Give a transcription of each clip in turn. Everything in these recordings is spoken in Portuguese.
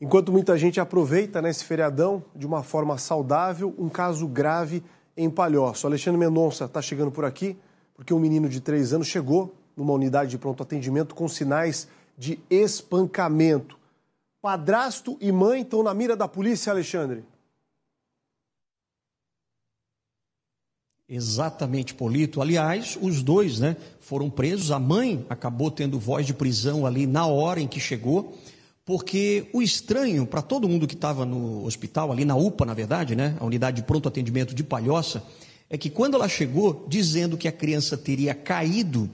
Enquanto muita gente aproveita nesse né, feriadão de uma forma saudável, um caso grave em Palhoça. O Alexandre Mendonça está chegando por aqui porque um menino de três anos chegou numa unidade de pronto atendimento com sinais de espancamento. Padrasto e mãe estão na mira da polícia, Alexandre. Exatamente, Polito. Aliás, os dois né, foram presos. A mãe acabou tendo voz de prisão ali na hora em que chegou porque o estranho para todo mundo que estava no hospital, ali na UPA, na verdade, né, a unidade de pronto atendimento de Palhoça, é que quando ela chegou dizendo que a criança teria caído,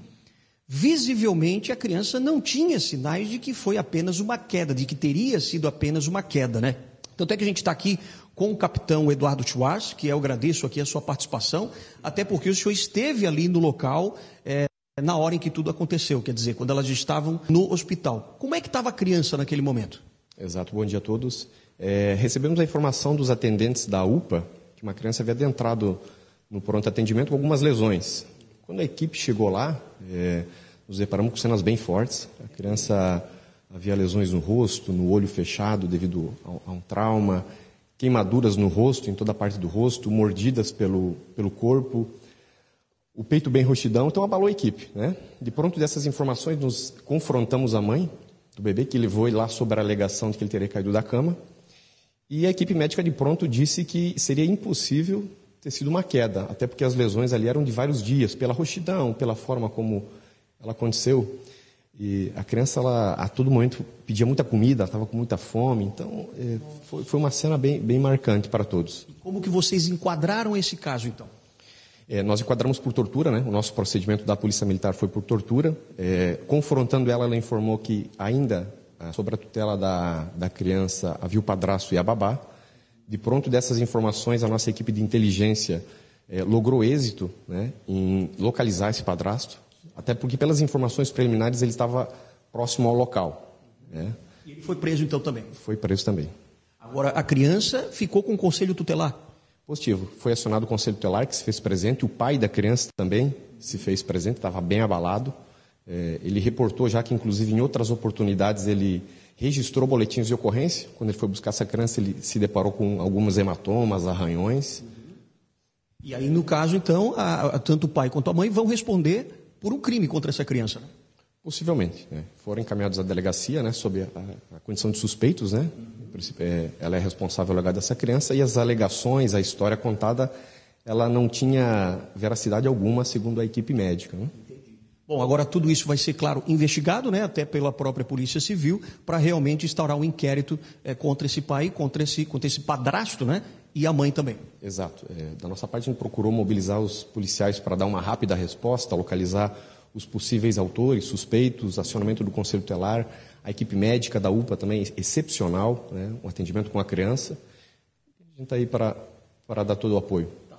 visivelmente a criança não tinha sinais de que foi apenas uma queda, de que teria sido apenas uma queda, né? Tanto é que a gente está aqui com o capitão Eduardo Schwartz, que eu agradeço aqui a sua participação, até porque o senhor esteve ali no local. É... É na hora em que tudo aconteceu, quer dizer, quando elas estavam no hospital. Como é que estava a criança naquele momento? Exato, bom dia a todos. É, recebemos a informação dos atendentes da UPA que uma criança havia adentrado no pronto atendimento com algumas lesões. Quando a equipe chegou lá, é, nos deparamos com cenas bem fortes. A criança havia lesões no rosto, no olho fechado devido a, a um trauma, queimaduras no rosto, em toda a parte do rosto, mordidas pelo, pelo corpo o peito bem roxidão, então abalou a equipe. Né? De pronto dessas informações, nos confrontamos a mãe do bebê, que levou ele lá sobre a alegação de que ele teria caído da cama. E a equipe médica de pronto disse que seria impossível ter sido uma queda, até porque as lesões ali eram de vários dias, pela roxidão, pela forma como ela aconteceu. E a criança, ela, a todo momento, pedia muita comida, estava com muita fome. Então, eh, foi, foi uma cena bem, bem marcante para todos. E como que vocês enquadraram esse caso, então? É, nós enquadramos por tortura, né? o nosso procedimento da Polícia Militar foi por tortura. É, confrontando ela, ela informou que ainda ah, sobre a tutela da, da criança havia o padrasto e a babá. De pronto dessas informações, a nossa equipe de inteligência é, logrou êxito né, em localizar esse padrasto, até porque pelas informações preliminares ele estava próximo ao local. Né? E ele foi preso então também? Foi preso também. Agora, a criança ficou com o conselho tutelar? Positivo. Foi acionado o conselho tutelar, que se fez presente, o pai da criança também se fez presente, estava bem abalado. É, ele reportou já que, inclusive, em outras oportunidades, ele registrou boletins de ocorrência. Quando ele foi buscar essa criança, ele se deparou com alguns hematomas, arranhões. E aí, no caso, então, a, a, tanto o pai quanto a mãe vão responder por um crime contra essa criança. Né? Possivelmente. Né? Foram encaminhados à delegacia né, sob a, a, condição de suspeitos. Né? É, ela é responsável pelo é legado dessa criança e as alegações, a história contada, ela não tinha veracidade alguma, segundo a equipe médica. Né? Bom, agora tudo isso vai ser, claro, investigado, né, até pela própria Polícia Civil, para realmente instaurar um inquérito é, contra esse pai, contra esse, contra esse padrasto, né, e a mãe também. Exato. É, da nossa parte, a gente procurou mobilizar os policiais para dar uma rápida resposta, localizar os possíveis autores, suspeitos, acionamento do conselho tutelar, a equipe médica da UPA também excepcional, né? atendimento com a criança. A gente está aí para, para dar todo o apoio. Tá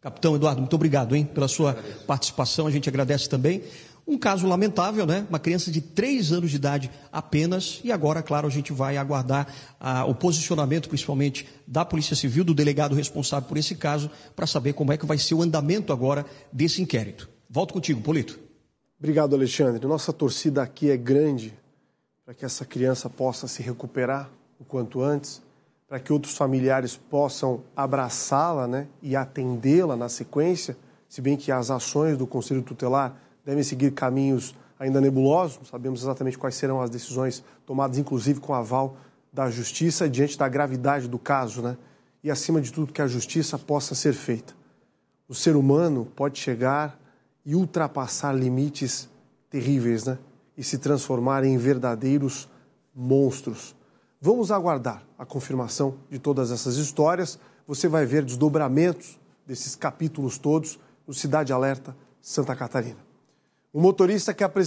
Capitão Eduardo, muito obrigado hein, pela sua participação, a gente agradece também. Um caso lamentável, né? Uma criança de três anos de idade apenas. E agora, claro, a gente vai aguardar ah, o posicionamento, principalmente da Polícia Civil, do delegado responsável por esse caso, para saber como é que vai ser o andamento agora desse inquérito. Volto contigo, Polito. Obrigado, Alexandre. Nossa torcida aqui é grande para que essa criança possa se recuperar o quanto antes, para que outros familiares possam abraçá-la né, e atendê-la na sequência, se bem que as ações do Conselho Tutelar devem seguir caminhos ainda nebulosos, não sabemos exatamente quais serão as decisões tomadas, inclusive com aval da Justiça, diante da gravidade do caso, né? E acima de tudo, que a Justiça possa ser feita. O ser humano pode chegar e ultrapassar limites terríveis, né? E se transformar em verdadeiros monstros. Vamos aguardar a confirmação de todas essas histórias. Você vai ver desdobramentos desses capítulos todos no Cidade Alerta Santa Catarina. O motorista que apresentou